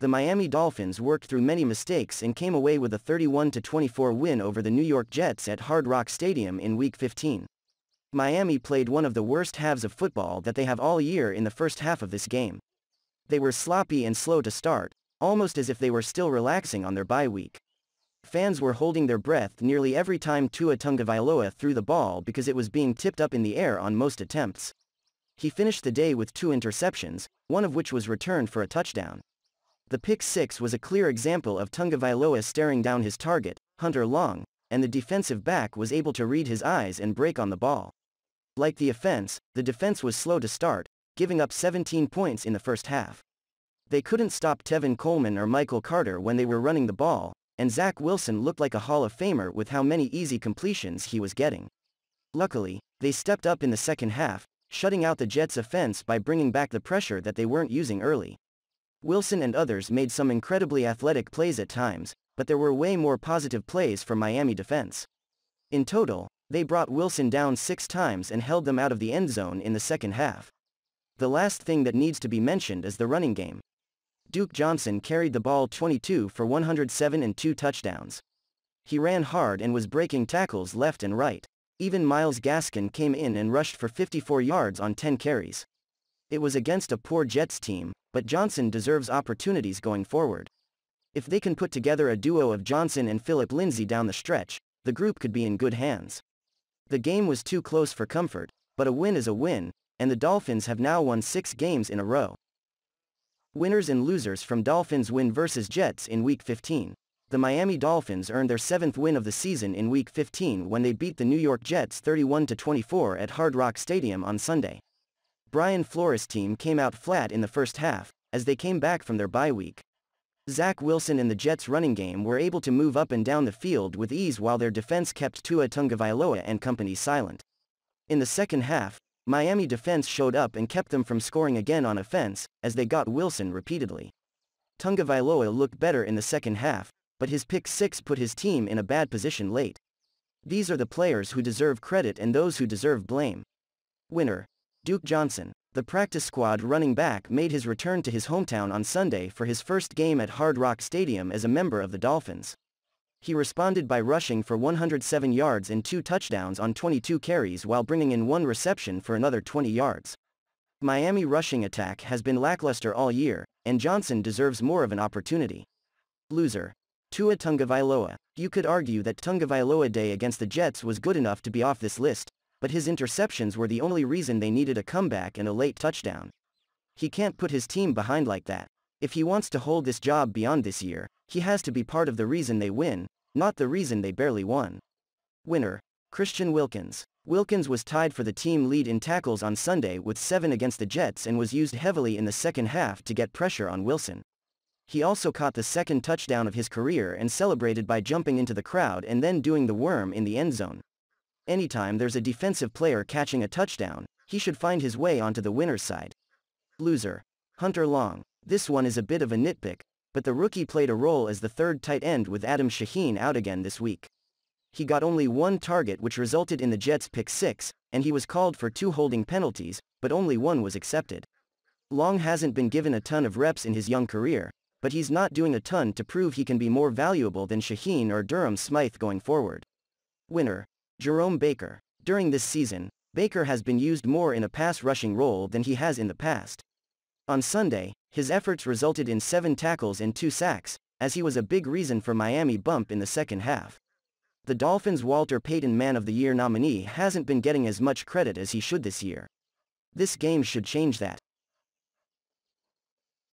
the Miami Dolphins worked through many mistakes and came away with a 31-24 win over the New York Jets at Hard Rock Stadium in Week 15. Miami played one of the worst halves of football that they have all year in the first half of this game. They were sloppy and slow to start, almost as if they were still relaxing on their bye week. Fans were holding their breath nearly every time Tua Tungavailoa threw the ball because it was being tipped up in the air on most attempts. He finished the day with two interceptions, one of which was returned for a touchdown. The pick six was a clear example of Tungavailoa staring down his target, Hunter Long, and the defensive back was able to read his eyes and break on the ball. Like the offense, the defense was slow to start, giving up 17 points in the first half. They couldn't stop Tevin Coleman or Michael Carter when they were running the ball, and Zach Wilson looked like a Hall of Famer with how many easy completions he was getting. Luckily, they stepped up in the second half, shutting out the Jets' offense by bringing back the pressure that they weren't using early. Wilson and others made some incredibly athletic plays at times, but there were way more positive plays for Miami defense. In total, they brought Wilson down six times and held them out of the end zone in the second half. The last thing that needs to be mentioned is the running game. Duke Johnson carried the ball 22 for 107 and two touchdowns. He ran hard and was breaking tackles left and right. Even Miles Gaskin came in and rushed for 54 yards on 10 carries. It was against a poor Jets team, but Johnson deserves opportunities going forward. If they can put together a duo of Johnson and Philip Lindsay down the stretch, the group could be in good hands. The game was too close for comfort, but a win is a win, and the Dolphins have now won six games in a row. Winners and losers from Dolphins win versus Jets in Week 15. The Miami Dolphins earned their seventh win of the season in Week 15 when they beat the New York Jets 31-24 at Hard Rock Stadium on Sunday. Brian Flores' team came out flat in the first half, as they came back from their bye week. Zach Wilson and the Jets' running game were able to move up and down the field with ease while their defense kept Tua Tungavailoa and company silent. In the second half, Miami defense showed up and kept them from scoring again on offense, as they got Wilson repeatedly. Tungavailoa looked better in the second half, but his pick six put his team in a bad position late. These are the players who deserve credit and those who deserve blame. Winner Duke Johnson, the practice squad running back made his return to his hometown on Sunday for his first game at Hard Rock Stadium as a member of the Dolphins. He responded by rushing for 107 yards and two touchdowns on 22 carries while bringing in one reception for another 20 yards. Miami rushing attack has been lackluster all year, and Johnson deserves more of an opportunity. Loser. Tua Tungavailoa. You could argue that Tungavailoa Day against the Jets was good enough to be off this list, but his interceptions were the only reason they needed a comeback and a late touchdown. He can't put his team behind like that. If he wants to hold this job beyond this year, he has to be part of the reason they win, not the reason they barely won. Winner. Christian Wilkins. Wilkins was tied for the team lead in tackles on Sunday with 7 against the Jets and was used heavily in the second half to get pressure on Wilson. He also caught the second touchdown of his career and celebrated by jumping into the crowd and then doing the worm in the end zone. Anytime there's a defensive player catching a touchdown, he should find his way onto the winner's side. Loser. Hunter Long. This one is a bit of a nitpick, but the rookie played a role as the third tight end with Adam Shaheen out again this week. He got only one target which resulted in the Jets' pick six, and he was called for two holding penalties, but only one was accepted. Long hasn't been given a ton of reps in his young career, but he's not doing a ton to prove he can be more valuable than Shaheen or Durham Smythe going forward. Winner. Jerome Baker. During this season, Baker has been used more in a pass-rushing role than he has in the past. On Sunday, his efforts resulted in seven tackles and two sacks, as he was a big reason for Miami bump in the second half. The Dolphins' Walter Payton Man of the Year nominee hasn't been getting as much credit as he should this year. This game should change that.